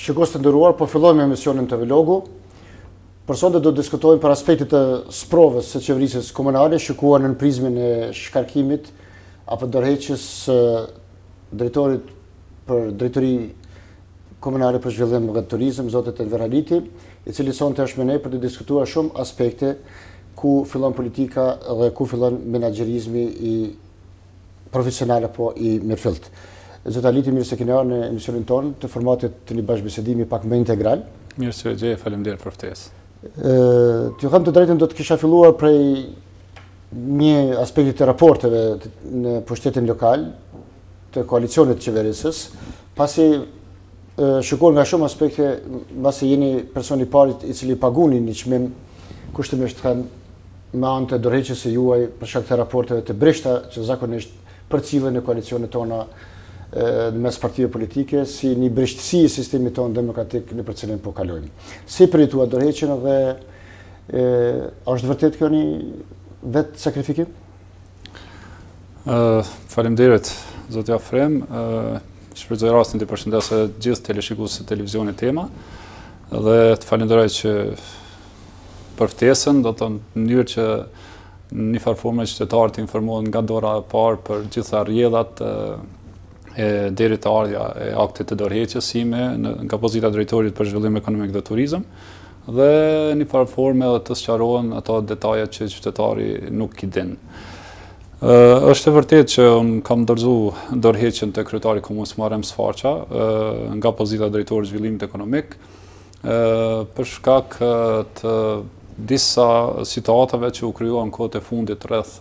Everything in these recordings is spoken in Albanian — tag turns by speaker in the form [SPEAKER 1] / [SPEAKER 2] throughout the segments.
[SPEAKER 1] Shikos të ndëruar, po fillojmë me emisionin të vlogu. Për sonde do të diskutojmë për aspektit të sprovës së qeverisës komunale, shikuar në prizmin e shkarkimit apo dërheqës drejtorit për drejtori komunale për zhvillim dhe turizm, zotet e Veraliti, i cili sonte është me ne për të diskutuar shumë aspekte ku fillon politika dhe ku fillon menagjerizmi i profesional apo i mirëfillt. Zëta Liti, mirë se kene arë në emisionin tonë të formatit të një bashkëbisedimi pak më integral.
[SPEAKER 2] Mirë se gjeje, falem për ftesë.
[SPEAKER 1] Të ju kam të drejtën do të kisha filluar prej një aspektit të raporteve në pushtetin lokal të koalicionit qeverisës, pasi shukur nga shumë aspekte masi jeni personi parit i cili paguni një qmim kushtë të kanë me anë të dorheqës e juaj për shak të raporteve të brishta që zakonisht për në koalicionit tona mes partive politike si një brishtësi i sistemi tonë demokratik në për cilin po kalojnë. Si për i tua dorheqin dhe është vërtet kjo një vetë sakrifikim?
[SPEAKER 2] Falem dirit, Zotja Frem, shpërdoj rastin të përshëndese gjithë të leshiku se televizionit tema dhe të falim dirit që përftesën, do të në njërë që një farëforme qëtëtarë të informohen nga dora parë për gjitha rjedhat deri të ardhja e aktit të dorëheqësime nga pozita drejtorit për zhvillim ekonomik dhe turizm, dhe një farë forme dhe të sqarohen ato detajat që qytetari nuk i din. Êshtë e vërtet që unë kam dorëzu dorëheqën të kryetari komunës Marem Sfarqa nga pozita drejtorit zhvillimit ekonomik, për shkak të disa situatave që u kryua në kote fundit rreth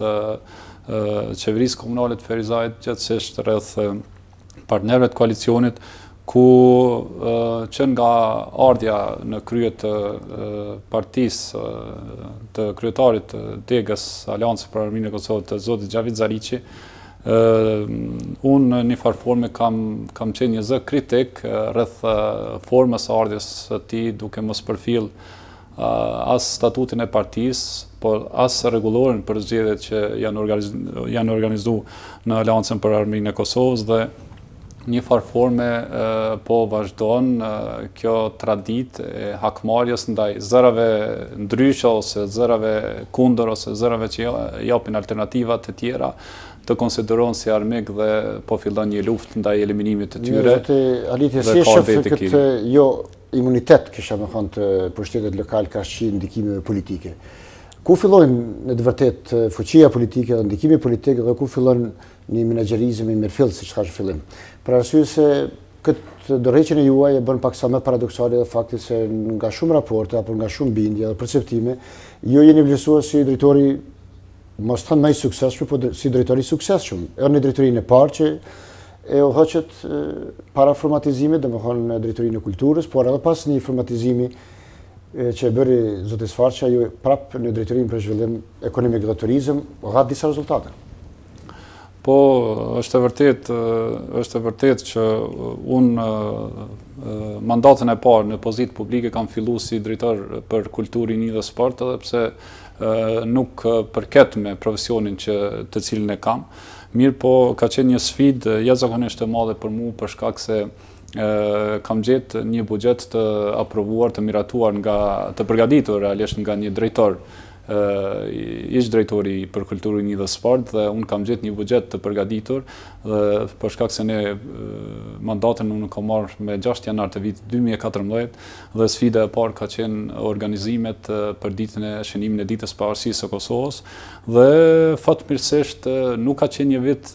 [SPEAKER 2] qeverisë të Ferizajt, gjëtësisht rreth partnerëve të koalicionit ku që nga ardhja në kryet të partis të kryetarit të degës Aliancë për Arminë e Kosovë të Zotit Gjavit Zariqi unë në një farforme kam qenë një zë kritik rrëth formës ardhjes të ti duke mos përfil as statutin e partis po as regulorin për zgjede që janë organizu në Aliancën për Arminë e Kosovës dhe një farforme po vazhdojnë kjo tradit e hakmarjes ndaj zërave ndryshë ose zërave kunder ose zërave që jo, japin alternativat të tjera të konsideronë si armik dhe po fillon një luft ndaj eliminimit të tyre jo, dhe kardit e kiri.
[SPEAKER 1] Jo, imunitet kësha me kënd të përshtetet lokal ka shqin ndikime politike. Ku fillojnë në të vërtet fëqia politike dhe ndikimi politike dhe ku fillojnë një menagerizm i mirëfilë, si që ka që fillim. Pra rësujë se këtë dorheqen e juaj e bërën pak sa me paradoksali dhe fakti se nga shumë raporte, apo nga shumë bindja dhe perceptime, ju jeni vlesua si drejtori, mos së thënë maj sukses shumë, po si drejtori sukses shumë. E në drejtorin e parë që e o hëqët para formatizimit, dhe më honë në drejtorin e kulturës, por edhe pas një formatizimi që e bëri Zotis Farqa, ju prapë në drejtorin për zhvillim ekonomik dhe turizm, gëtë disa rezultatën.
[SPEAKER 2] Po, është e vërtet, është e vërtet që unë mandatën e parë në pozitë publike kam fillu si dritar për kulturin një dhe sport, edhe pse nuk përket me profesionin që të cilin e kam. Mirë po, ka qenë një sfidë ja zakonisht e madhe për mu, përshkak se kam gjetë një bugjet të aprovuar, të miratuar nga, të përgaditur, realisht nga një drejtor ishë drejtori për kulturu një dhe sport dhe unë kam gjithë një bugjet të përgaditur dhe përshkak se ne mandatën unë kam marrë me 6 janar të vitë 2014 dhe sfida e parë ka qenë organizimet për ditën e shenimin e ditës për arsisë e Kosovës dhe fatë mirësisht nuk ka qenë një vit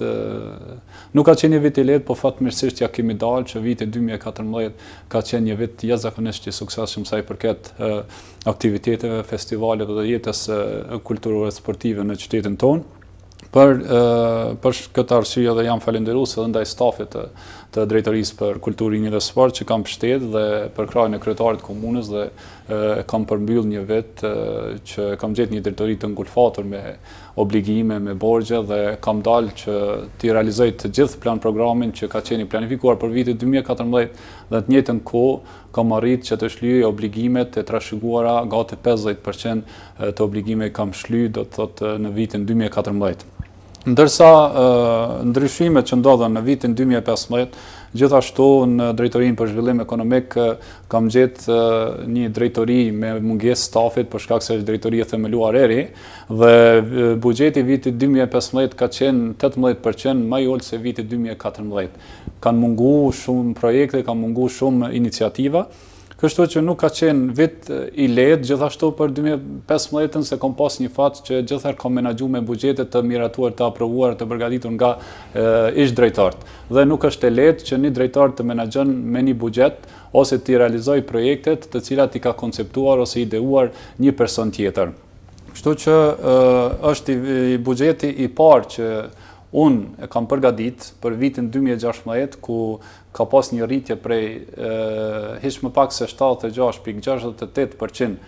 [SPEAKER 2] nuk ka qenë një vit i letë po fatë ja kemi dalë që vitë 2014 ka qenë një vit jazakonisht që suksesim sa i përket aktiviteteve, festivaleve dhe jetës eh, kulturore sportive në qytetin tonë. Për eh, për këtë arsye dhe jam falendëruar edhe ndaj stafit të të drejtorisë për kulturën dhe sport që kanë pështet dhe për krahin e kryetarit të komunës dhe eh, kam përmbyll një vet që kam gjetë një drejtori të ngulfatur me obligime, me borgje dhe kam dalë që ti realizoj të gjithë plan programin që ka qenë planifikuar për vitin 2014 dhe të njëjtën kohë kam arrit që të shlyj obligimet e trashëguara gati 50% të obligime kam shlyj do të thotë në vitin 2014 ndërsa ndryshimet që ndodhen në vitin 2015 Gjithashtu në drejtorinë për zhvillim ekonomik kam gjithë një drejtori me munges stafit për shkak se është drejtori e themeluar eri dhe bugjeti vitit 2015 ka qenë 18% ma i olë se vitit 2014. Kanë mungu shumë projekte, kanë mungu shumë iniciativa, Kështu që nuk ka qenë vit i letë, gjithashtu për 2015-ën se kom pas një fatë që gjithar kom menagju me bugjetet të miratuar, të aprovuar, të përgatitur nga ish drejtori. Dhe nuk është e lehtë që një drejtartë të menagjën me një bugjet ose të i realizoj projektet të cilat i ka konceptuar ose ideuar një person tjetër. Kështu që është i bugjeti i parë që Unë e kam përgadit për vitin 2016, ku ka pas një rritje prej hiç më pak se 76.68%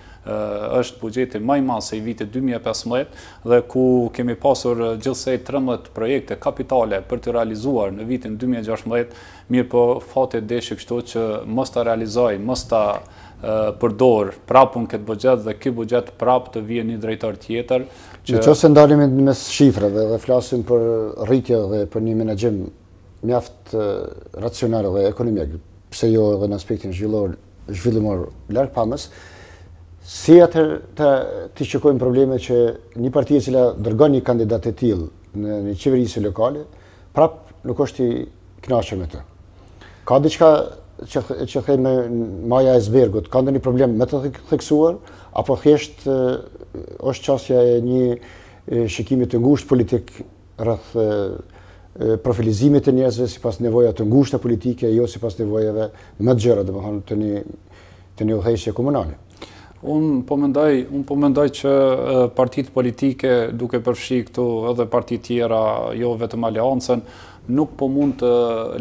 [SPEAKER 2] është bugjeti maj masë i vitit 2015 dhe ku kemi pasur gjithsej 13 projekte kapitale për të realizuar në vitin 2016, mirë për po, fatet deshë kështu që mës të realizoj, mës të përdor prapun këtë bugjet dhe këtë bugjet prap të vje një drejtar tjetër, që... Në qëse
[SPEAKER 1] ndalim në mes shifrëve dhe flasim për rritje dhe për një menagjim mjaft racional dhe ekonomik, pse jo edhe në aspektin zhvillor, zhvillimor larkë pamës, si atër të të qëkojmë probleme që një partij e cila dërgon një kandidat e tilë në një qeverisë lokale, prapë nuk është i knashe me të. Ka dhe që, që kemë Maja Esbergut, ka ndë një problem me të theksuar, apo thjeshtë është qasja e një shikimit të ngusht politik rrëth profilizimit të njerëzve si pas nevoja të ngusht të politike, jo si pas nevojave më të gjëra, dhe më thonë të një, të komunale.
[SPEAKER 2] Unë po mendoj, po mendoj që partitë politike duke përfshi këtu edhe partitë tjera, jo vetëm Aleancën nuk po mund të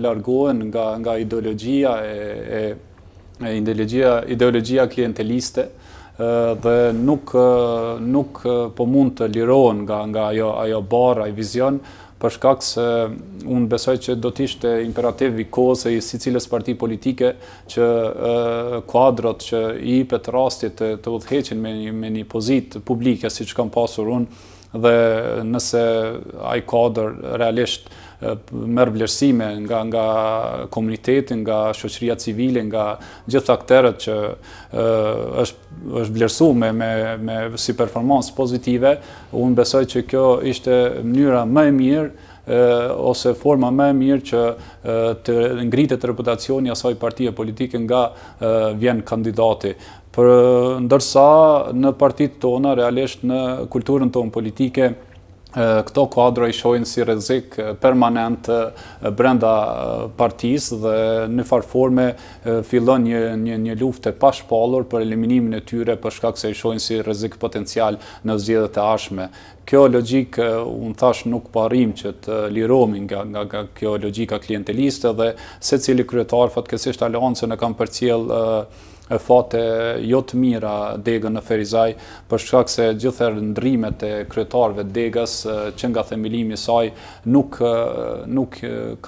[SPEAKER 2] largohen nga nga ideologjia e e ideologjia klienteliste dhe nuk, nuk po mund të lirohen nga, nga ajo, ajo barë, ajo vizion, përshkak se unë besoj që do t'ishtë imperativ i kose i si cilës parti politike që kuadrot që i pet rastit të, udheqin me, me një pozit publike si që kam pasur unë dhe nëse ai kuadr realisht merë vlerësime nga, nga komunitetin, nga shoqëria civile, nga gjithë akterët që është, është vlerësu me, me, si performansë pozitive, unë besoj që kjo ishte mënyra më e mirë ose forma më e mirë që të ngritet reputacioni asaj partie politike nga vjen kandidati. Për ndërsa në partitë tona, realisht në kulturën tonë politike, këto kuadro i shojnë si rezik permanent brenda partis dhe në farforme fillon një, një, një luft e pashpallur për eliminimin e tyre për shkak se i shojnë si rezik potencial në zgjedhjet e ardhme. Kjo logjik unë thash nuk po që të liromi nga nga, nga kjo logjika klienteliste dhe secili kryetar fatkesisht aliancën e kanë përcjell cilë e fate jo të mira degën në Ferizaj, për shkak se gjithër ndrimet e kryetarve degës që nga themilimi saj nuk nuk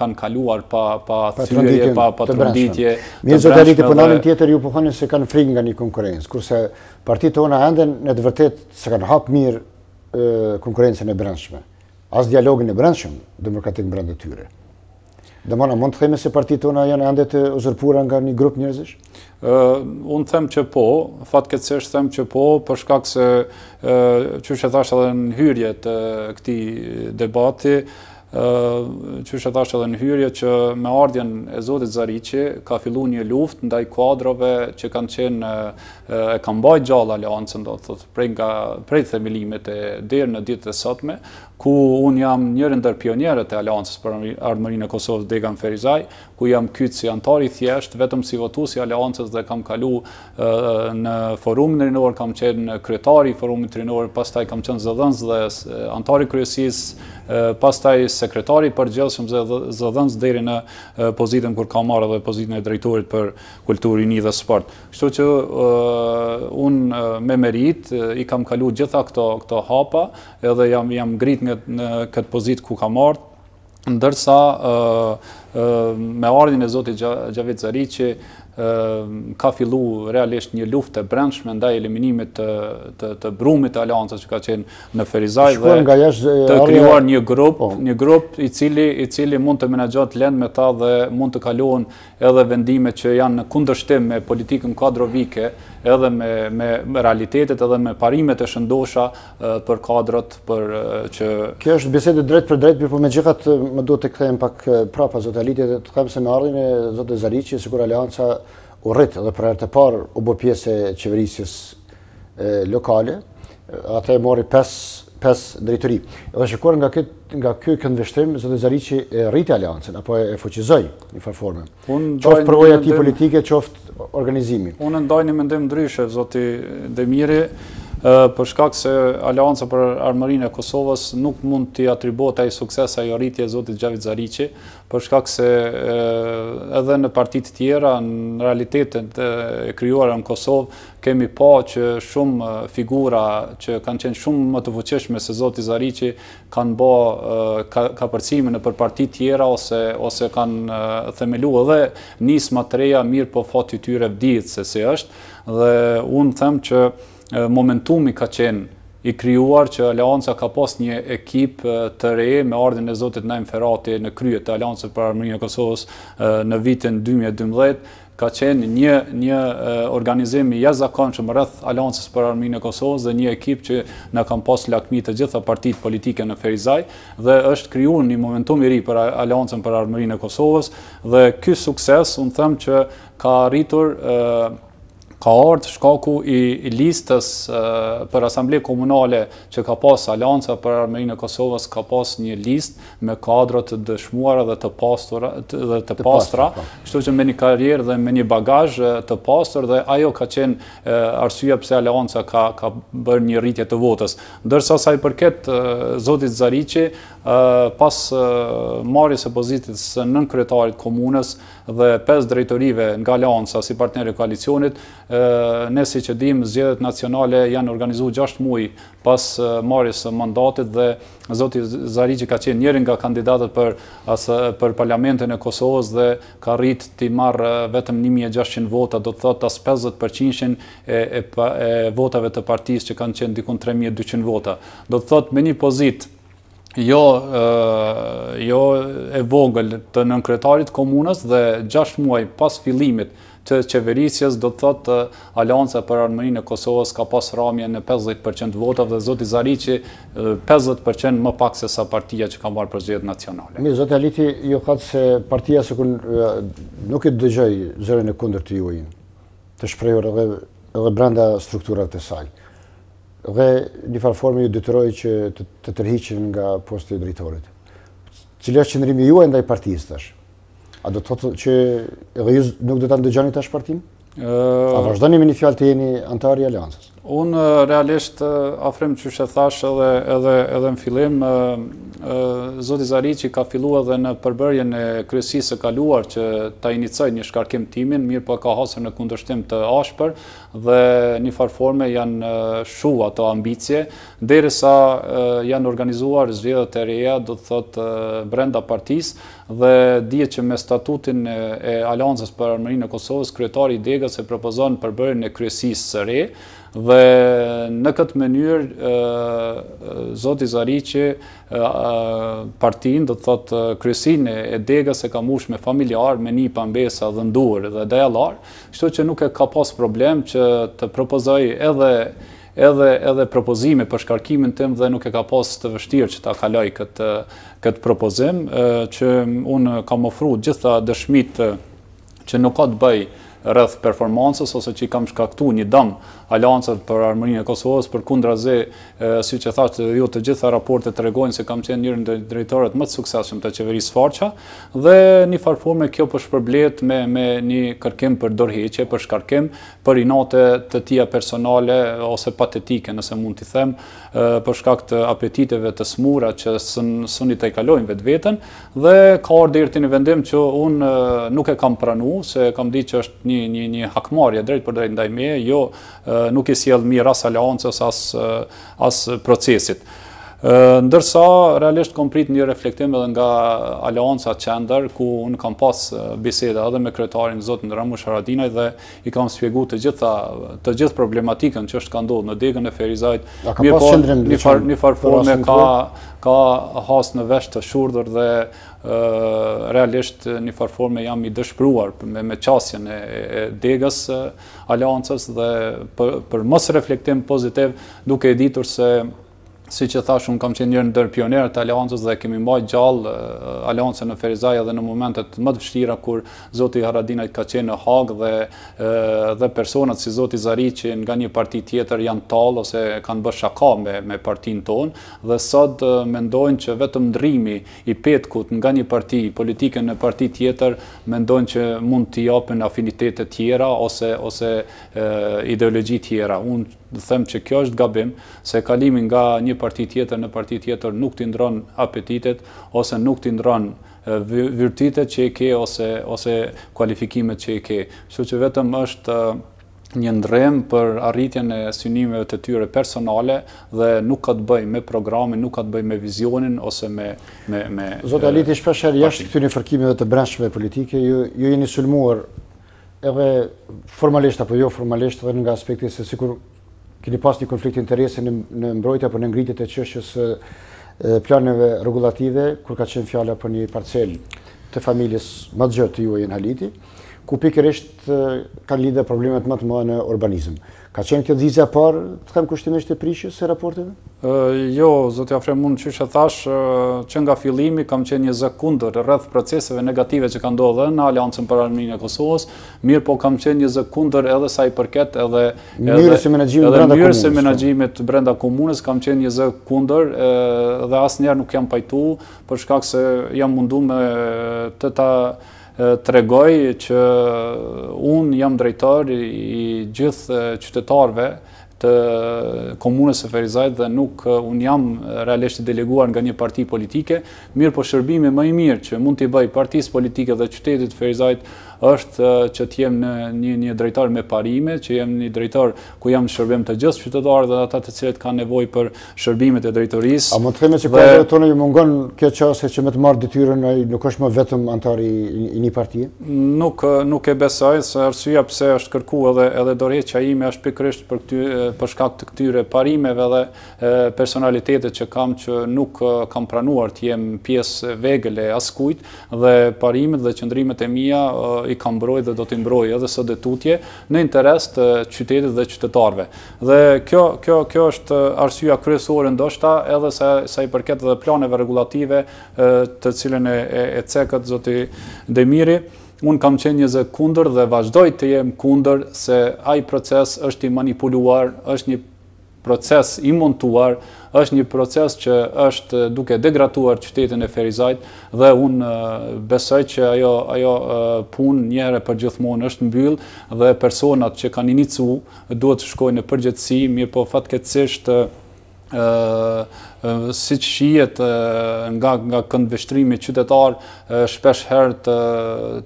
[SPEAKER 2] kanë kaluar pa pa thyrje pa pa traditje. Mi zotëri të punonin po
[SPEAKER 1] tjetër ju po thonë se kanë frikë nga një konkurrencë, kurse partitë ona ende në të vërtetë se kanë hapë mirë konkurrencën e brendshme. As dialogin e brendshëm demokratik të tyre. Dhe mona, mund të thejme se partitë të janë endet e uzërpura nga një grupë njërzish?
[SPEAKER 2] Unë them që po, fatkecësht them që po, përshka se që që thashtë edhe në hyrje të këti debati, që që thashtë edhe në hyrje që me ardhjen e Zotit Zariqi ka fillu një luft ndaj kuadrove që kanë qenë e kanë bajt gjallë aliancën, do të thotë, prej nga prej themilimit e dirë në ditë dhe sotme, ku unë jam njërë ndër pionjerët e Aliancës për Armërinë e Kosovës, Degan Ferizaj, ku jam kytë si antari thjeshtë, vetëm si votu si Aliancës dhe kam kalu në forum në rinorë, kam qenë kryetari forum në rinorë, pastaj kam qenë zëdhënës dhe antari kryesis, pastaj sekretari për gjelësëm zëdhënës dheri në pozitën kur kam marë dhe pozitën e drejtorit për kulturi një dhe sport. Kështu që unë me merit i kam kalu gjitha këto hapa edhe jam grit nga në këtë pozit ku ka marrë, ndërsa me ardhin e Zotit Gjavit Zari që Ehm, ka fillu realisht një luft të brendshme nda eliminimit të brumit të aliancës që ka qenë në Ferizaj dhe të kriuar një grup po. një grup i cili mund të menagjat lend me ta dhe mund të kaluan edhe vendimet që janë në kundërshtim me politikën kadrovike edhe me realitetet edhe me parimet e shëndosha për kadrot për që
[SPEAKER 1] Kjo është besedit drejt për drejt për po me gjithat më duhet të këthejmë pak prapa zotë alitjet të kamëse në ardhjme zote zariqi e sigur alianca u rritë dhe për herë të parë u bërë pjesë e qeverisjes lokale, atë e mori 5 drejtëri. Dhe shikur nga këtë nga kjo këndvështim, Zotë Zariqi e rritë apo e fuqizoj një farforme. Qoftë përvoja ti politike, qoftë organizimi.
[SPEAKER 2] Unë ndaj një mendim ndryshe, Zotë Demiri, për shkak se Alianca për Armërinë e Kosovës nuk mund t'i atribuat ai sukses ai arritje e Zotit Gjavit Zarici, për shkak se edhe në partit të tjera në realitetin e krijuar në Kosovë kemi pa që shumë figura që kanë qenë shumë më të fuqishme se Zoti Zarici kanë ba ka, përcimin për parti të tjera ose ose kanë themeluar dhe nisma të reja mirë po foti tyre vdit se si është dhe unë them që momentumi ka qenë i krijuar që Alianca ka pas një ekip të re me ardhin e Zotit Naim Ferrati në krye të Aliancës për Armërinë e Kosovës në vitin 2012 ka qenë një një organizim i jashtëzakonshëm rreth Aliancës për armërinë e Kosovës dhe një ekip që na kanë pas lakmi të gjitha partitë politike në Ferizaj dhe është krijuar një momentum i ri për Aliancën për armërinë e Kosovës dhe ky sukses, unë them që ka arritur ka ardhë shkaku i listës për asamble komunale që ka pas alianca për Armërinë e Kosovës, ka pas një list me kadrat të dëshmuara dhe të dhe të pastra, po. kështu që me një karjerë dhe me një bagaj të pastur dhe ajo ka qenë arsye pëse alianca ka bërë një rritje të votës. Ndërsa saj përket Zotit Zariqi, pas marjes e pozitit së nën kretarit komunës dhe 5 drejtorive nga alianca si partneri koalicionit, ne si që dim zjedet nacionale janë organizu 6 muaj pas marisë mandatit dhe Zoti Zarigi ka qenë njerën nga kandidatët për parlamentin e Kosovës dhe ka rritë ti marë vetëm 1600 vota, do të thotë asë 50% e votave të partijës që kanë qenë dikun 3200 vota. Do të thotë me një pozitë, jo, jo e vogël të nënkretarit komunës dhe 6 muaj pas filimit të qeverisjes do të thotë Alianca për Armërinë e Kosovës ka pas ramje në 50% votat dhe Zoti Zariqi 50% më pak se sa partia që ka marë përgjithet
[SPEAKER 1] nacionale. Mi, Zoti Aliti, ju këtë se partia se kun, nuk i dëgjoj zërën e kunder të juin, të shprejur edhe, edhe brenda strukturat të saj. Dhe një farë formë ju dëtëroj që të, të tërhiqin nga posti i dritorit. Cilë është nërimi juaj ndaj partijës tash? A do të thotë që edhe ju nuk do ta ndëgjoni tash të shpartim? A vazhdoni me një fjalë të jeni antari i aleancës?
[SPEAKER 2] Un realisht afrojm që she thash edhe edhe edhe në fillim ë zoti Zariçi ka filluar edhe në përbërjen e kryesisë së kaluar që ta inicaj një shkarkim timin, mirë po ka hasur në kundërshtim të ashpër, dhe një farforme janë shu ato ambicje, dhere sa janë organizuar zhjetët e reja, do të thotë brenda partis, dhe dje që me statutin e Alianzës për Armërinë e Kosovës, kryetari i Degës e propozonë përbërën e kryesisë së re, dhe në këtë mënyrë, Zoti Zariqë, partinë, do të thotë kryesin e degës e ka mush me familjarë, me një pambesa dhe ndurë dhe dajalarë, shto që nuk e ka pas problem që të propozoj edhe edhe propozime për shkarkimin tim dhe nuk e ka pas të vështirë që ta kaloj këtë propozim, që unë kam ofru gjitha dëshmit që nuk ka të bëj rrëth performansës ose që i kam shkaktu një dam aliancët për armërinë e Kosovës, për kundra ze, si që thashtë, ju të gjitha raportet të regojnë se kam qenë njërën dhe drejtorët më të sukseshëm të qeverisë farqa, dhe një farforme kjo për po shpërblet me, me një kërkim për dorheqe, për shkarkim, për inate të tia personale ose patetike, nëse mund t'i them, për shkak të apetiteve të smura që sën, sëni të i kalojnë vetë vetën, dhe ka orë dhe një vendim që unë nuk e kam pranu, se kam di që është një, një, hakmarje drejt për drejt ndaj me, jo nuk i sjell mirë as aleancës, as, as procesit. Ndërsa, realisht, kom prit një reflektim edhe nga Alianca Qender, ku unë kam pas biseda edhe me kretarin Zotë në Ramush Haradinaj dhe i kam spjegu të gjitha, të gjithë problematikën që është ka ndodhë në degën e Ferizajt. A ka pas po, një, far, një farforme ka, ka has në vesh të shurdër dhe realisht një farforme jam i dëshpruar me qasjen e degës aliancës dhe për mësë reflektim pozitiv duke e ditur se si që thash, unë kam qenë njërë në dërë pionerët aliancës dhe kemi mbaj gjallë eh, aliancën në Ferizaj edhe në momentet më të vështira kur Zoti Haradinaj ka qenë në Hagë dhe, eh, dhe personat si Zoti Zari që nga një parti tjetër janë talë ose kanë bërë shaka me, me partin tonë dhe sot eh, mendojnë që vetëm ndrimi i petkut nga një parti, politike në parti tjetër, mendojnë që mund të japën afinitetet tjera ose, ose ideologi tjera. Unë dhe them që kjo është gabim, se kalimin nga një parti tjetër në parti tjetër nuk t'i ndron apetitet, ose nuk t'i ndron vyrtitet që i ke, ose, ose kualifikimet që i ke. Shë që vetëm është një ndrem për arritjen e synimeve të tyre personale dhe nuk ka të bëj me programin, nuk ka të bëj me vizionin ose me... me, me Zotë Aliti, shpesher, jashtë
[SPEAKER 1] këtyre një fërkimeve të brendshme politike, ju, ju jeni sulmuar edhe formalisht apo jo formalisht edhe nga aspekti se sikur Keni pas një konflikt interesi në mbrojtja për në ngritit e qëshës planeve regulative, kur ka qenë fjala për një parcel të familjes më të gjërë të juaj në Haliti ku pikërisht ka lidhe problemet më të mëdhe në urbanizm. Ka qenë kjo dhizja parë, të kemë kushtimisht të prishës e raportit?
[SPEAKER 2] Jo, zotja Fremun, që shë thash, që nga filimi kam qenë një zëkundër rrëth proceseve negative që ka ndodhe në Aliancën për Armininë e Kosovës, mirë po kam qenë një zëkundër edhe sa i përket edhe mjërës e menagjimit brenda komunës, kam qenë një zëkundër edhe asë njerë nuk jam pajtu, përshkak se jam mundu me të ta të regoj që unë jam drejtar i gjithë qytetarve të komunës e Ferizajt dhe nuk unë jam realisht i deleguar nga një parti politike, mirë po shërbimi më i mirë që mund të i bëj partis politike dhe qytetit Ferizajt është që të jem në një një drejtar me parime, që jem një drejtar ku jam në shërbim të gjithë qytetarëve dhe ata të cilët kanë nevojë për shërbimet e drejtorisë. A mund të themi se dhe... kjo
[SPEAKER 1] tonë ju mungon kjo çështje që me të marr detyrën ai nuk është më vetëm antar i, një partie?
[SPEAKER 2] Nuk nuk e besoj se arsyeja pse është kërkuar edhe edhe dorëheqja ime është pikërisht për këty për shkak të këtyre parimeve dhe personalitetit që kam që nuk kam pranuar të jem pjesë vegël e askujt dhe parimet dhe qëndrimet e mia i kam broj dhe do t'i mbroj edhe së detutje në interes të qytetit dhe qytetarve. Dhe kjo, kjo, kjo është arsua kryesore ndoshta edhe sa, sa i përket dhe planeve regulative të cilën e, e, e cekët zoti Demiri. Unë kam qenë një zë kunder dhe vazhdoj të jem kunder se aj proces është i manipuluar, është një proces i montuar, është një proces që është duke degratuar qytetin e Ferizajt dhe un besoj që ajo ajo pun njëre për gjithmonë është mbyllë, dhe personat që kanë iniciu duhet të shkojnë në përgjithësi, mirëpo fatkeqësisht ë si që shijet nga këndveshtrimi qytetar, shpesh herë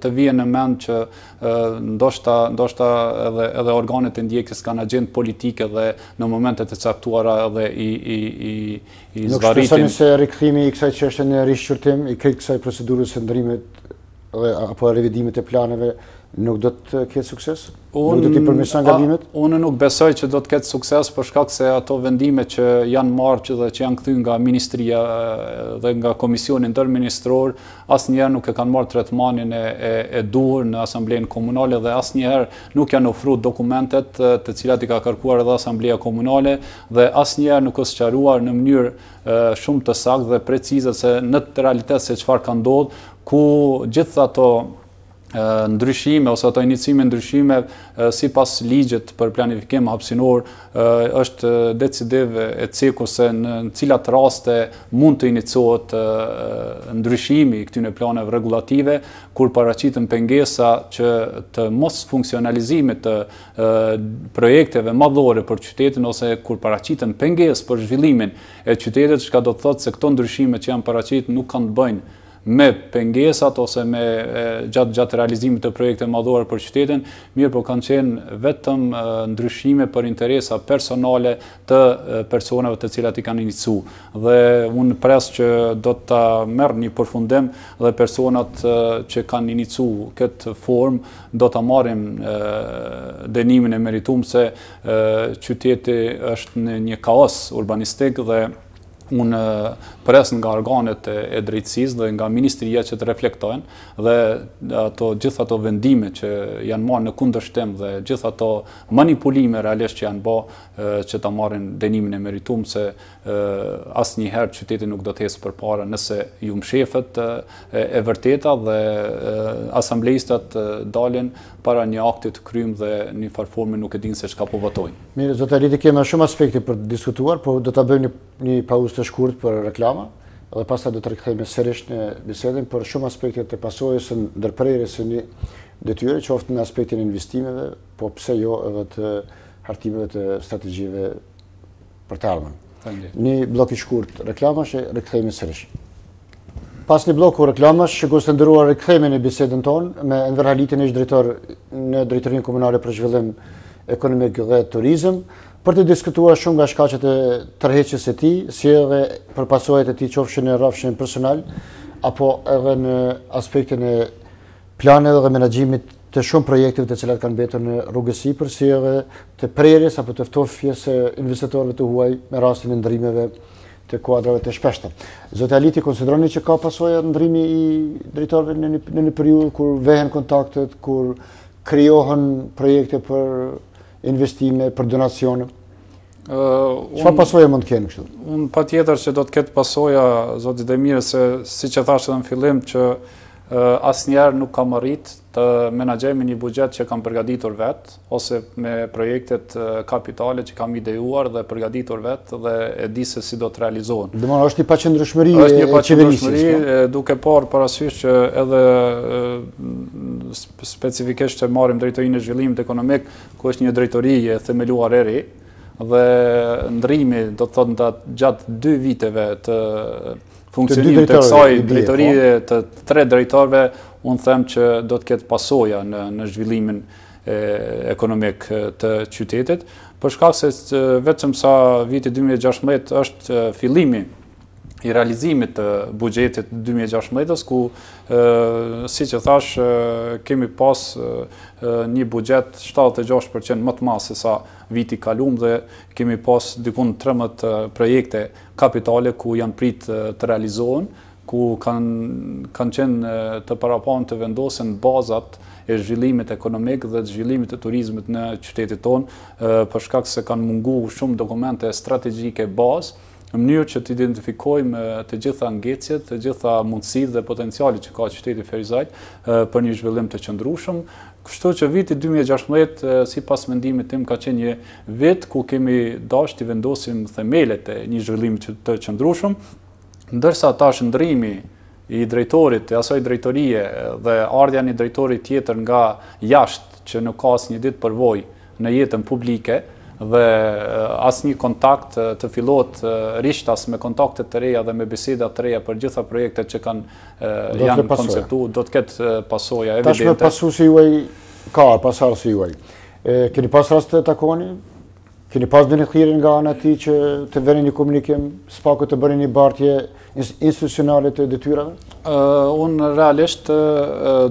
[SPEAKER 2] të vje në mend që ndoshta edhe organet e ndjekës kanë gjendë politike dhe në momentet e caktuara edhe i zvaritin. Nuk shpesoni
[SPEAKER 1] se rikëthimi i kësaj që është në rishqyrtim, i kësaj procedurës e ndrimit apo revidimit e planeve, nuk do të ketë sukses? Unë, nuk do t'i përmisan nga bimet?
[SPEAKER 2] unë nuk besoj që do të ketë sukses për shkak se ato vendime që janë marrë që dhe që janë këthy nga ministria dhe nga komisionin Ministror, asë njerë nuk e kanë marrë tretmanin e, e, duhur në Asamblejnë Komunale dhe asë njerë nuk janë ofru dokumentet të cilat i ka kërkuar edhe Asambleja Komunale dhe asë njerë nuk është qaruar në mënyrë shumë të sakë dhe precizë se në të realitet se qëfar ka ndodhë, ku gjithë ato ndryshime ose ato inicime ndryshime si pas ligjet për planifikim hapsinor është decidiv e ciku se në cilat raste mund të inicot ndryshimi i këtyne planeve regulative kur paracitën pengesa që të mos funksionalizimit të projekteve madhore për qytetin ose kur paracitën penges për zhvillimin e qytetet që ka do të thotë se këto ndryshime që janë paracitë nuk kanë të bëjnë me pengesat ose me gjatë gjatë realizimit të projekte madhore për qytetin, mirë po kanë qenë vetëm ndryshime për interesa personale të personave të cilat i kanë inicu. Dhe unë presë që do të merë një përfundim dhe personat që kanë inicu këtë form, do të marim denimin e meritum se qyteti është në një kaos urbanistik dhe unë pres nga organet e drejtësisë dhe nga ministria që të reflektojnë dhe ato gjithë ato vendime që janë marrë në kundërshtim dhe gjithë ato manipulime realisht që janë bë që ta marrin dënimin e meritum se asnjëherë qyteti nuk do të hesë përpara nëse ju mshefet e vërteta dhe asambleistat dalin para një akti të krym dhe një farforme nuk e din se shka po vëtojnë.
[SPEAKER 1] Mirë, zotë Aliti, kema shumë aspekti për diskutuar, po do të bëjmë një paus të shkurt për reklam dhe pasta dhe të rikëthejme sërish në bisedin për shumë aspektet të pasojës në ndërprejre së një detyre që ofte në aspektin investimeve, po pse jo edhe të hartimeve të strategjive për të armën. Një blok i shkurt reklamash e rikëthejme sërish. Pas një u reklamash, që gusë të ndëruar rikëthejme në bisedin tonë, me Enver Halitin ishtë drejtor në drejtërinë Komunale për zhvillim ekonomik dhe turizm, për të diskutuar shumë nga shkacet e tërheqës e ti, si edhe për pasojt e ti qofshën e rafshën personal, apo edhe në aspektin e plane dhe menagjimit të shumë projekteve të cilat kanë betur në rrugës i për si edhe të prerjes apo të ftofjes e investitorve të huaj me rastin e ndrimeve të kuadrave të shpeshtë. Zote Aliti, konsideroni që ka pasoja ndrimi i drejtorve në një periud kur vehen kontaktet, kur kriohen projekte për investime, për donacionë?
[SPEAKER 2] Qëpa pasoja mund të kene kështu? Unë pa tjetër që do të ketë pasoja, zotit dhe mire, se si që thashtë dhe në fillim, që asnjëherë nuk kam arrit të menaxhoj një buxhet që kam përgatitur vet ose me projektet kapitale që kam idejuar dhe përgatitur vet dhe e di se si do të realizohen.
[SPEAKER 1] Domthonë është një paqëndrueshmëri e qeverisë. Është një paqëndrueshmëri po?
[SPEAKER 2] duke parë parasysh që edhe specifikisht të marrim drejtorinë e zhvillimit ekonomik, ku është një drejtori e themeluar eri, dhe ndrimi do të thotë gjatë dy viteve të funksionim të kësaj drejtorive po. të tre drejtorve, unë them që do të ketë pasoja në, në zhvillimin ekonomik të qytetit, përshka se vetëm sa viti 2016 është fillimi i realizimit të bugjetit 2016, ku, si që thash, kemi pas një bugjet 76% më të masë sa viti kalum dhe kemi pas dikun 13 projekte kapitale ku janë prit të realizohen, ku kanë qenë të parapan të vendosin bazat e zhvillimit ekonomik dhe zhvillimit e turizmit në qytetit tonë, përshkak se kanë mungu shumë dokumente strategjike bazë, në mënyrë që të identifikojmë të gjitha ngecjet, të gjitha mundësit dhe potencialit që ka qyteti Ferizajt për një zhvillim të qëndrushëm. Kështu që viti 2016, si pas mendimit tim, ka qenë një vit ku kemi dasht të vendosim themelet e një zhvillim të qëndrushëm, ndërsa ta shëndrimi i drejtorit, të asoj drejtorie dhe ardhja një drejtorit tjetër nga jashtë që nuk ka asë një ditë përvoj në jetën publike, dhe eh, asë një kontakt eh, të filot eh, rishtas me kontaktet të reja dhe me besedat të reja për gjitha projektet që kanë janë konceptu, do të ketë pasoja evidente. Tash me pasu
[SPEAKER 1] si juaj, ka pasar si juaj. Keni pas rast të takoni Keni pas dhe një kjerin nga anë ati që të veni një komunikim, s'pako të bërë një bartje institucionale të detyrave?
[SPEAKER 2] Unë realisht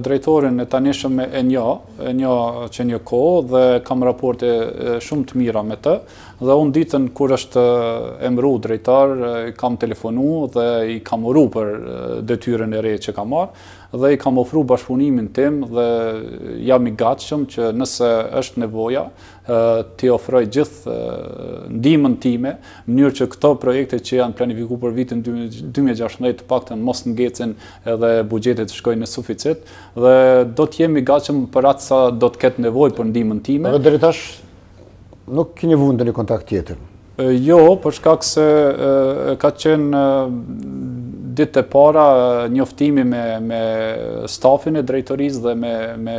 [SPEAKER 2] drejtorin e tanishëm e nja, e nja që një ko, dhe kam raporte shumë të mira me të, dhe unë ditën kur është emru drejtar, kam telefonu dhe i kam uru për detyren e rejtë që kam marë, dhe i kam ofru bashkëpunimin tim dhe jam i gatshëm që nëse është nevoja ti ofroj gjithë ndihmën time, mënyrë që këto projekte që janë planifikuar për vitin 2016 të paktën mos ngjecen edhe buxhetet të shkojnë në suficit dhe do të jemi gatshëm për atë sa do të ketë nevojë për
[SPEAKER 1] ndihmën time. Dhe deri tash nuk keni vënë në kontakt tjetër. Jo, për
[SPEAKER 2] shkak se ka qenë ditë të para njoftimi me, me stafin e drejtoris dhe me, me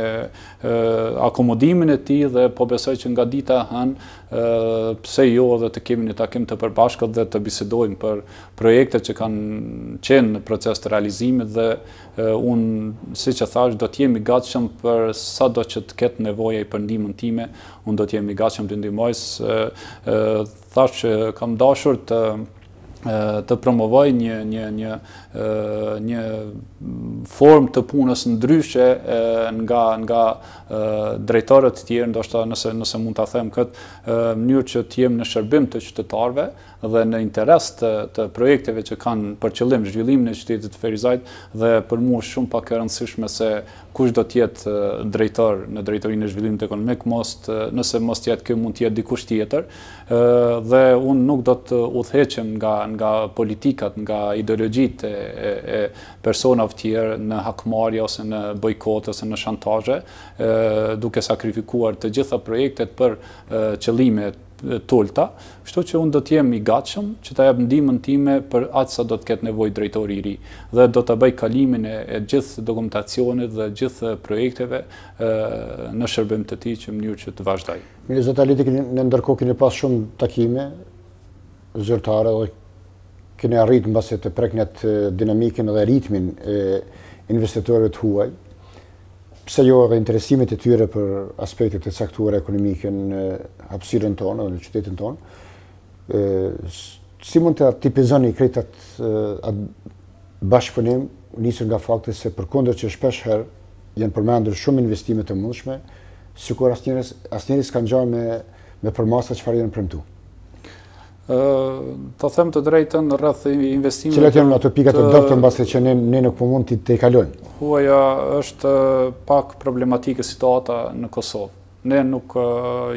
[SPEAKER 2] akomodimin e ti dhe po besoj që nga dita hën pse jo dhe të kemi një takim të përbashkët dhe të bisedojmë për projekte që kanë qenë në proces të realizimit dhe unë, si që thash, do t'jemi gatshëm për sa do që të ketë nevoja i përndimën time, unë do t'jemi gatshëm të ndimojës, thash që kam dashur të, të promovoj një, një, një, një form të punës ndryshe nga, nga e tjerë, ndoshta nëse, nëse mund të them këtë, mënyrë që të jem në shërbim të qytetarve, dhe në interes të të projekteve që kanë për qëllim zhvillimin e qytetit të Ferizajt dhe për mua është shumë pak e rëndësishme se kush do të jetë eh, në drejtorinë e zhvillimit ekonomik mos eh, nëse mos jetë kë mund të jetë dikush tjetër ë eh, dhe un nuk do të utheqem nga nga politikat, nga ideologjitë e, e, e personave të tjerë në hakmarrje ose në bojkot ose në shantazhe, ë duke sakrifikuar të gjitha projektet për qëllimet tolta, shto që unë do të jem i gatshëm që ta jap ndihmën time për atë sa do të nevoj nevojë drejtori i ri dhe do ta bëj kalimin e të gjithë dokumentacionit dhe të gjithë projekteve në shërbim të tij në mënyrë që të vazhdoj.
[SPEAKER 1] Mirë zot Ali, në ndërkohë keni pas shumë takime zyrtare dhe keni arritë basit të preknet dinamikin dinamikën dhe ritmin e investitorëve të huaj pse jo edhe interesimet e tyre për aspektet e caktuar ekonomike në hapësirën tonë dhe në qytetin tonë. Si mund të tipizoni kretat atë, atë bashkëpunim, njësër nga faktës se për kondër që shpesh herë, jenë përmendur shumë investimet të mundshme, si kur asë njëris, asë kanë me, me përmasa që farë jenë përmëtu
[SPEAKER 2] të them të drejtën rreth investimit... Qëllet janë ato pikat të dëftën base
[SPEAKER 1] që ne, ne nuk për po mund të i kalojnë?
[SPEAKER 2] Huaja është pak problematike situata në Kosovë. Ne nuk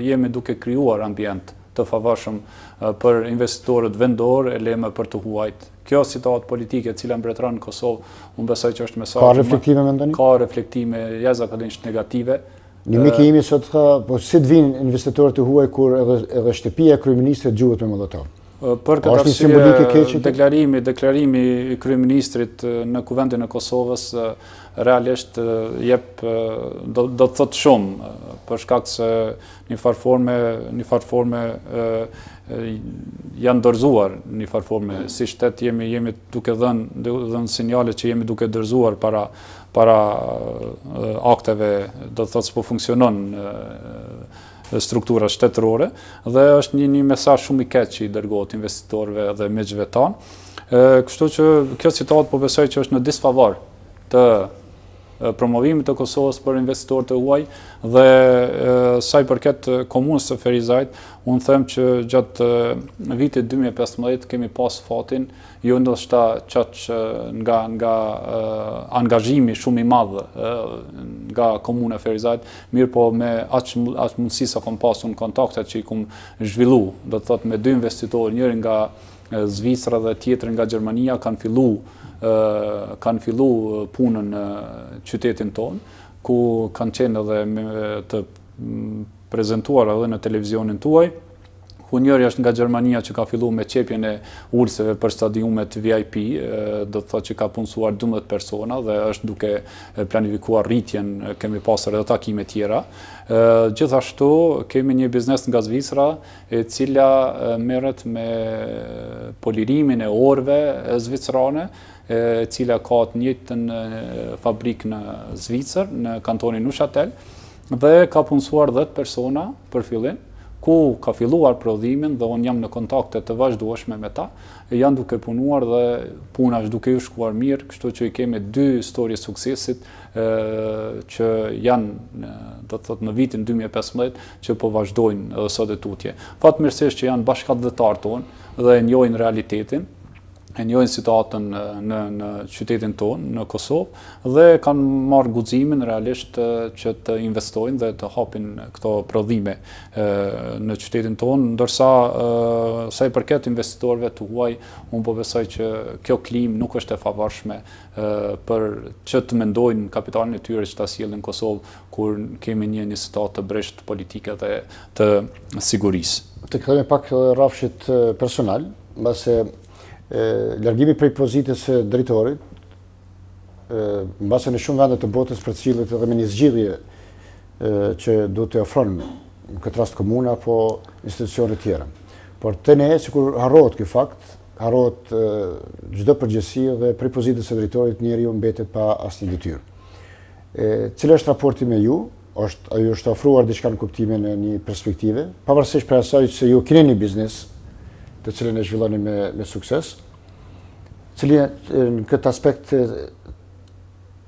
[SPEAKER 2] jemi duke kryuar ambient të favashëm për investitorët vendorë e leme për të huajtë. Kjo situatë politike cila mbretranë në Kosovë, unë besoj që është mesajtë... Ka reflektime me Ka reflektime, jazë akadinshtë negative, Një mikë
[SPEAKER 1] imi sot të tha, po si të vinë investitorët të huaj kur edhe, edhe shtëpia kryeministrit gjuhet me Molotov? Për po këtë arsye,
[SPEAKER 2] deklarimi, deklarimi i kryeministrit në kuvendin e Kosovës realisht jep do, të thot shumë për shkak se një farforme, farforme janë dorzuar në farforme si shtet jemi jemi duke dhënë dhënë sinjale që jemi duke dorzuar para para akteve do të thotë se po funksionon struktura shtetërore dhe është një një mesazh shumë i keq që i dërgohet investitorëve dhe miqve tanë. Ë, kështu që kjo citat po besoj që është në disfavor të promovimit të Kosovës për investitor të huaj dhe saj përket komunës të Ferizajt, unë them që gjatë vitit 2015 kemi pas fatin ju jo ndështëta qatë që nga angazhimi shumë i madhë nga komunë e Ferizajt, mirë po me atë mundësi sa kom pasu në kontaktet që i kum zhvillu, do të thotë me dy investitor, njërë nga Zvicra dhe tjetër nga Gjermania kanë fillu, kanë fillu punën në qytetin tonë, ku kanë qenë edhe të prezentuar edhe në televizionin tuaj, Hunjeri është nga Gjermania që ka fillu me qepjen e ulseve për stadiumet VIP, do të thë që ka punësuar 12 persona dhe është duke planifikuar rritjen, kemi pasër edhe takime tjera. Gjithashtu, kemi një biznes nga Zvisra, e cila meret me polirimin e orve zvicrane, e cila ka të njëtë në fabrikë në Zvicër, në kantonin Nushatel, dhe ka punësuar 10 persona për fillin, ku ka filluar prodhimin dhe unë jam në kontakte të vazhdueshme me ta, e janë duke punuar dhe puna është duke ju shkuar mirë, kështu që i kemi dy histori suksesit që janë do të thotë në vitin 2015 që po vazhdojnë dhe sot e tutje. Fatë mërësish që janë bashkat dhe tartë unë dhe njojnë realitetin, e njojnë situatën në, në qytetin tonë, në Kosovë, dhe kanë marrë guzimin realisht që të investojnë dhe të hapin këto prodhime në qytetin tonë, ndërsa sa i përket investitorve të huaj, unë po besoj që kjo klim nuk është e favarshme për që të mendojnë kapitalin e tyre që të asilë në Kosovë, kur kemi një një situatë të bresht politike dhe të
[SPEAKER 1] sigurisë. Të këtëme pak rafshit personal, base largimi prej pozitës e drejtorit, në basën në shumë vendet të botës për cilët edhe me një zgjidhje që du të ofronë në këtë rast komuna po institucionit tjera. Por të ne, si kur harrot këj fakt, harrot gjithë përgjësi dhe prej pozitës e dritorit, njeri ju mbetet pa asë një dityrë. Cile është raporti me ju, është ajo është ofruar diçka në kuptime në një perspektive, pavarësisht për asaj që ju kine një të cilën e zhvilloni me, me sukses, cili në këtë aspekt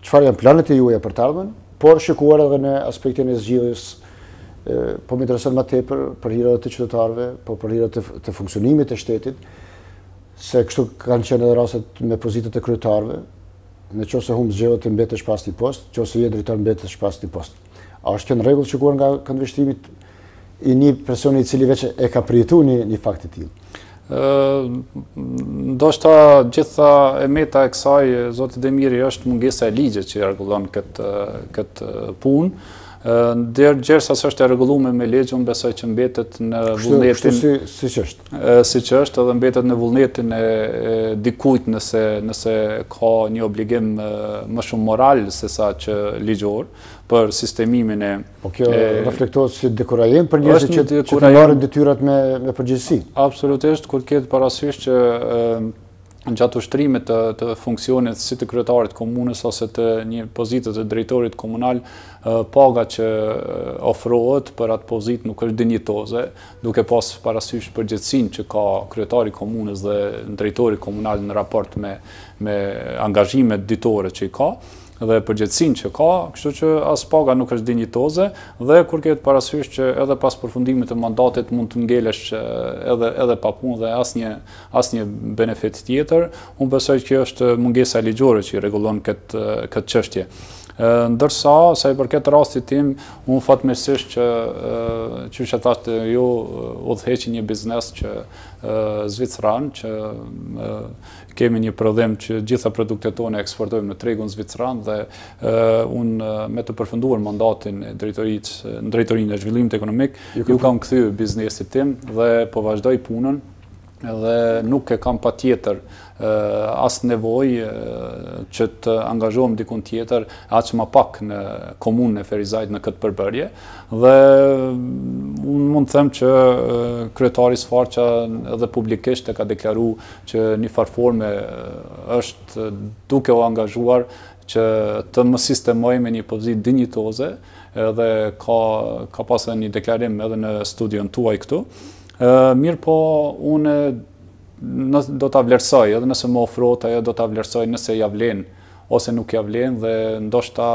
[SPEAKER 1] qëfar janë planet e juja për tardhën, por shikuar edhe në aspektin e zgjidhjes, po më interesën më tepër për hirët të qytetarëve, po për hirët të, të funksionimit të shtetit, se kështu kanë qenë edhe raset me pozitët e kryetarëve, në që se humë zgjëve të mbetë është pas një post, që se jetë rritar mbetë është pas një post. A është kënë regullë që kuar nga këndvishtimit i një personi i cili veç e ka prijetu një, fakt të tjilë
[SPEAKER 2] do shta gjitha e meta e kësaj, Zotit Demiri, është mungesa e ligje që i regullon këtë punë, Dhe gjërë sa së është e regullume me legjë, unë besoj që mbetet në vullnetin... Kështu si që është? Si që është, edhe mbetet në vullnetin e dikujt nëse ka një obligim më shumë moral se sa që ligjor për sistemimin e... Po kjo reflektohet
[SPEAKER 1] si dekurajim për njëzë që të marën dityrat me përgjithsi?
[SPEAKER 2] Absolutisht, kur kjetë parasysh që Në gjatë ushtrimit të, të funksionit si të kryetarit komunës ose të një pozitët të drejtorit komunal, paga që ofrohet për atë pozitë nuk është dinjitoze, duke pas parasysh përgjithsin që ka kryetari komunës dhe drejtori komunal në raport me, me angazhimet ditore që i ka, dhe përgjëtsin që ka, kështu që as paga nuk është dinjitoze, dhe kur këtë parasysh që edhe pas përfundimit të mandatit mund të ngelesh edhe, edhe pa punë dhe as një benefit tjetër, unë besoj që është mungesa ligjore që i regulon këtë, qështje. Ndërsa, sa i përket rastit tim, unë fatë mesisht që që që tatë ju u dheqin një biznes që Zvicran, që kemi një prodhem që gjitha produkte tonë e eksportojmë në tregun Zvicran dhe unë me të përfunduar mandatin në drejtorin e zhvillim të ekonomik, ju kam këthy biznesit tim dhe po vazhdoj punën dhe nuk e kam pa tjetër asë nevoj që të angazhohem dikun tjetër aqë ma pak në komunë në Ferizajt në këtë përbërje dhe unë mund të them që kryetari Sfarqa edhe publikisht e ka deklaru që një farforme është duke o angazhuar që të më sistemoj me një pozit dinjitoze edhe ka, ka pasë një deklarim edhe në studion tuaj këtu. Mirë po, unë do ta vlerësoj, edhe nëse më ofrohet ajo do ta vlerësoj nëse ja vlen ose nuk ja vlen dhe ndoshta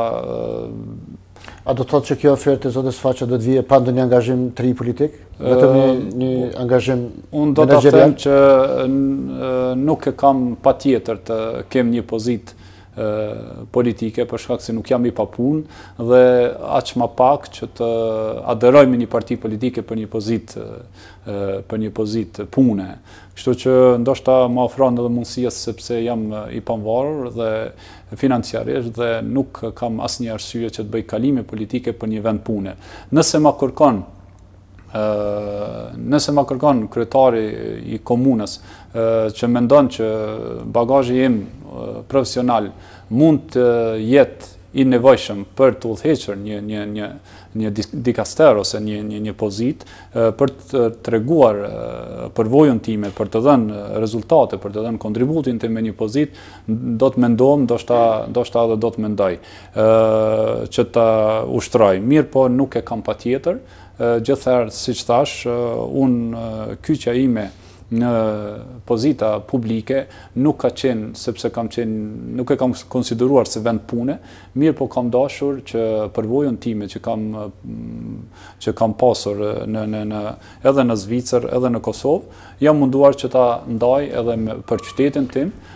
[SPEAKER 1] a do të thotë që kjo ofertë zotës sfaqja do të vijë pa ndonjë angazhim të ri politik? Vetëm një, një angazhim unë do të them
[SPEAKER 2] që nuk e kam patjetër të kem një pozitë politike, për shkak se nuk jam i papun, dhe aq ma pak që të aderojmë një parti politike për një pozit, për një pozit pune. Kështu që ndoshta më ofronë dhe mundësijës sepse jam i panvarur dhe financiarisht dhe nuk kam asë një arsye që të bëj kalime politike për një vend pune. Nëse ma kërkon nëse ma kërkon kryetari i komunës që mendon që bagajë jim Eh, profesional mund të jetë i nevojshëm për të ullëheqër një, një, një, një dikaster ose një, një, një pozit eh, për të treguar eh, përvojën time, për të dhenë rezultate, për të dhenë kontributin të me një pozit, do të mendojmë, do, do shta do të mendoj që të ushtroj. Mirë po nuk e kam pa tjetër, siç si që thash, unë kyqja ime në pozita publike nuk ka qenë, sepse kam qenë, nuk e kam konsideruar se vend pune, mirë po kam dashur që përvojën time që kam, mm, që kam pasur në, në, në, edhe në Zvicër, edhe në Kosovë, jam munduar që ta ndaj edhe me, për qytetin tim,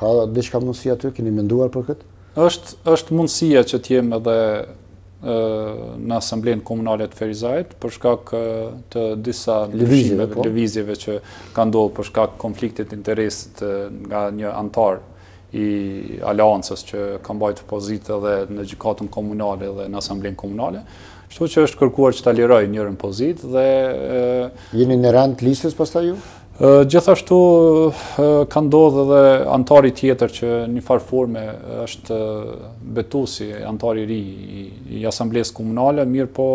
[SPEAKER 1] Ka diçka mundësi aty, keni menduar për këtë?
[SPEAKER 2] Është është mundësia që të edhe në asamblenë komunale të Ferizajit për shkak të disa lëvizjeve, po? lëvizjeve që kanë ndodhur për shkak konfliktit interesit nga një antar i aleancës që ka mbajtur pozitë edhe në Gjikatën komunale dhe në asamblenë komunale. Kështu që është kërkuar që ta lirojë njërin pozitë dhe jeni në
[SPEAKER 1] rand listës pastaj
[SPEAKER 2] ju? Gjithashtu ka ndodhë edhe antari tjetër që një farforme është betu si antari ri i asamblesë komunale, mirë po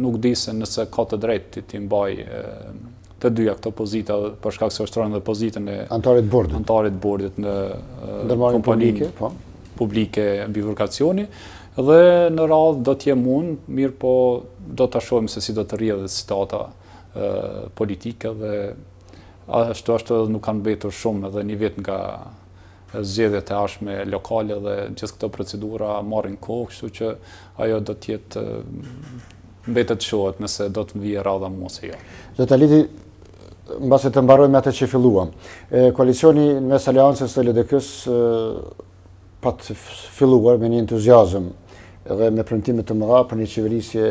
[SPEAKER 2] nuk disë nëse ka të drejtë të ti mbaj të dyja këto pozita, përshka kësë është rënë dhe pozitën e antarit bordit në kompaninë publike po. bivurkacioni, dhe në radhë do t'je mund, mirë po do t'ashojmë se si do të rrje dhe citata politike dhe ashtu ashtu edhe nuk kanë betur shumë edhe një vit nga zgjedhjet e ashme lokale dhe gjithë këto procedura marrin kohë, kështu që ajo do të jetë mbetet shohet nëse do të vijë radha se jo.
[SPEAKER 1] Zot Aliti mbasi të mbarojmë atë që filluam. E, koalicioni mes aliancës së LDK-s pat filluar me një entuziazëm dhe me premtime të mëdha për një qeverisje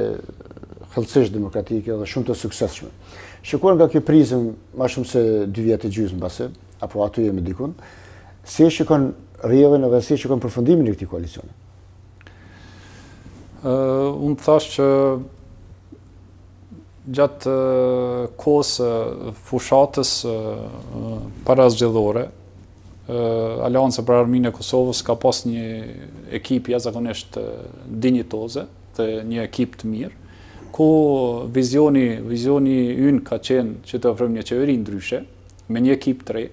[SPEAKER 1] hëllësisht demokratike dhe shumë të sukseshme. Shikuar nga kjo prizëm ma shumë se dy vjetë e gjysë në base, apo ato e dikun, si e shikon rjedhën edhe si e shikon përfundimin e këti koalicionë?
[SPEAKER 2] Uh, unë thash që gjatë uh, kohës fushatës para zgjedhore, uh, Alianca për Armin e Kosovës ka pas një ekip jazakonesht dinjitoze dhe një ekip të mirë, ku po, vizioni, vizioni ynë ka qenë që të ofrëm një qeveri ndryshe, me një ekip të re,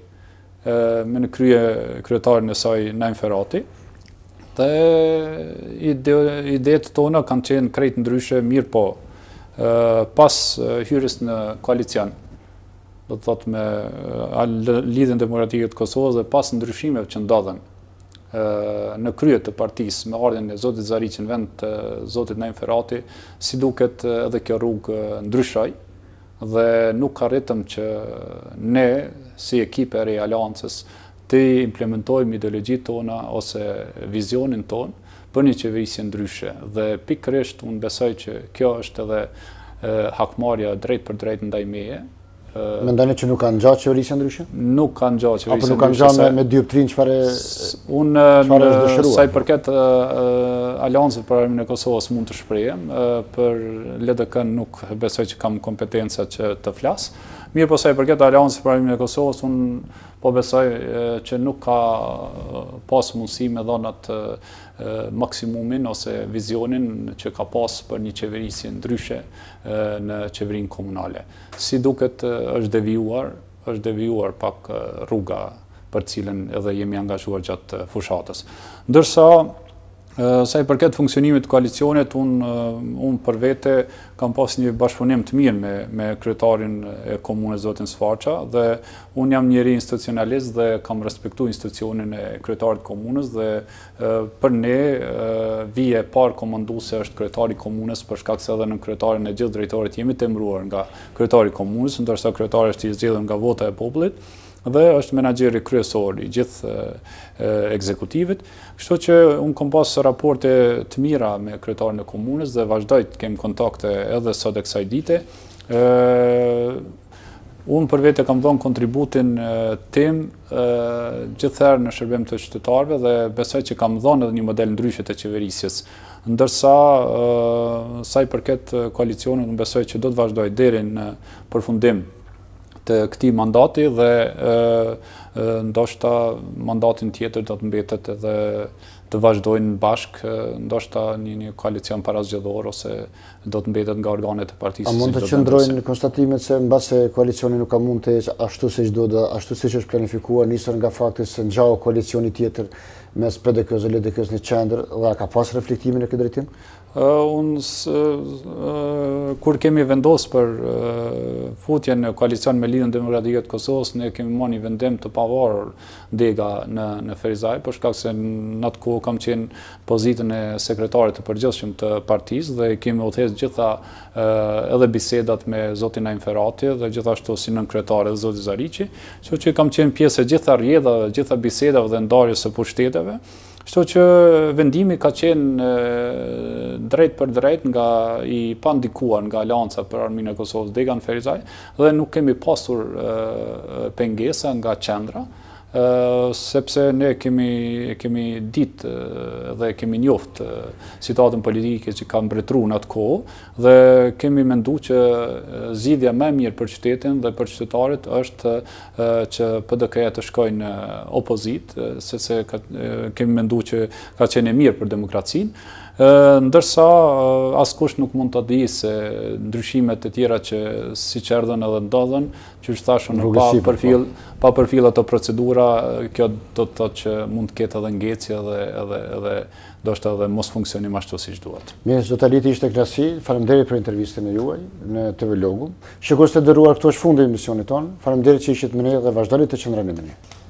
[SPEAKER 2] me në krye kryetarën e saj Naim Ferati, dhe ide, të tona kanë qenë krejt ndryshe mirë po, pas hyrës në koalicion, do të thotë me lidhën demokratikët Kosovës dhe pas ndryshimeve që ndodhen, në kryet të partis me ardhen e Zotit në vend të Zotit Naim Ferati, si duket edhe kjo rrugë ndryshaj, dhe nuk ka rritëm që ne, si ekipe e rej aliancës, të implementojmë ideologi tona ose vizionin tonë për një qeverisje ndryshe. Dhe pikërisht unë besoj që kjo është edhe hakmarja drejt për drejt ndaj meje, Më
[SPEAKER 1] ndonë që nuk kanë gjatë qeverisë ndryshe? Nuk kanë gjatë qeverisë ndryshe. Apo nuk kanë gjatë me, me dy pëtrinë që unë, qëfare është dëshëruar? Saj
[SPEAKER 2] përket uh, për armën e Kosovës mund të shprejem, për LDK nuk besoj që kam kompetenca që të flasë. Mirë po saj përket alianësit për armën e Kosovës, unë po besoj që nuk ka pas mundësi me dhonat maksimumin ose vizionin që ka pas për një qeverisje ndryshe në qeverin komunale. Si duket është devijuar, është devijuar pak rruga për cilën edhe jemi angazhuar gjatë fushatës. Ndërsa, Sa i përket funksionimit të koalicionit, unë për vete kam pas një bashkëpunim të mirë me kryetarin e komunës Zotin Sfarqa dhe unë jam njëri institucionalist dhe kam respektu institucionin e kryetarit komunës dhe për ne vije par komandu se është kryetari komunës përshka se edhe në kryetarin e gjithë të jemi të emruar nga kryetari komunës, ndërsa kryetarit është i zgjithën nga vota e poplit dhe është menageri kryesor i gjithë ekzekutivit. Kështu që unë kom pasë raporte të mira me kryetarën e komunës dhe vazhdoj të kemë kontakte edhe sot e kësaj dite. Unë për vete kam dhonë kontributin tim gjithëherë në shërbim të qytetarve dhe besoj që kam dhonë edhe një model ndryshet e qeverisjes. Ndërsa, saj përket koalicionën, në besoj që do të vazhdoj deri në përfundim të këti mandati dhe ndoshta mandatin tjetër do të mbetet edhe të vazhdojnë bashk, ndoshta një një koalicion parazgjëdhor ose do të mbetet nga organet e partisë. A mund të qëndrojnë
[SPEAKER 1] në konstatimet se në base koalicioni nuk ka mund të eqë ashtu se qdo dhe ashtu se që është planifikuar njësër nga faktis se në gjau koalicioni tjetër mes PDK-ës dhe LDK-ës një qendrë dhe a ka pas reflektimin e këtë drejtim?
[SPEAKER 2] Unës, kur kemi vendosë për futje në koalicion me Lidhën Demokratikët të Kosovës, ne kemi ma një vendem të pavarur dega në Ferizaj, shkak se në atë ku kam qenë pozitën e sekretarit të përgjëshqim të partiz dhe kemi othes gjitha edhe bisedat me Zotin Ainferati dhe gjithashtu si nën kretare dhe Zotin Zariqi, që që kam qenë pjesë e gjitha rjedhe, gjitha bisedave dhe ndarjes e pushteteve, Kështu që vendimi ka qenë drejt për drejt nga i pandikuar nga alianca për armin e Kosovës Degan Ferizaj dhe nuk kemi pasur pengesa nga qendra sepse ne kemi, kemi dit dhe kemi njoft situatën politike që ka mbretru në atë kohë dhe kemi mendu që zidhja me mirë për qytetin dhe për qytetarit është që PDK e të shkojnë në opozit, sepse kemi mendu që ka qene mirë për demokracinë, ndërsa askush nuk mund të di se ndryshimet e tjera që si qërdhen edhe ndodhen, që është thashën po. pa, përfil, pa përfilat të procedura, kjo do të thotë që mund të ketë edhe ngecje edhe, edhe, edhe do shtë edhe mos funksionim ashtu si që duhet.
[SPEAKER 1] Mirë, Zotaliti ishte klasi, falemderi për intervjistën e juaj në TV Logu. Shëkos të dëruar, këto është fundë e emisionit tonë, falemderi që ishit më dhe vazhdojnit të qëndrami më ne.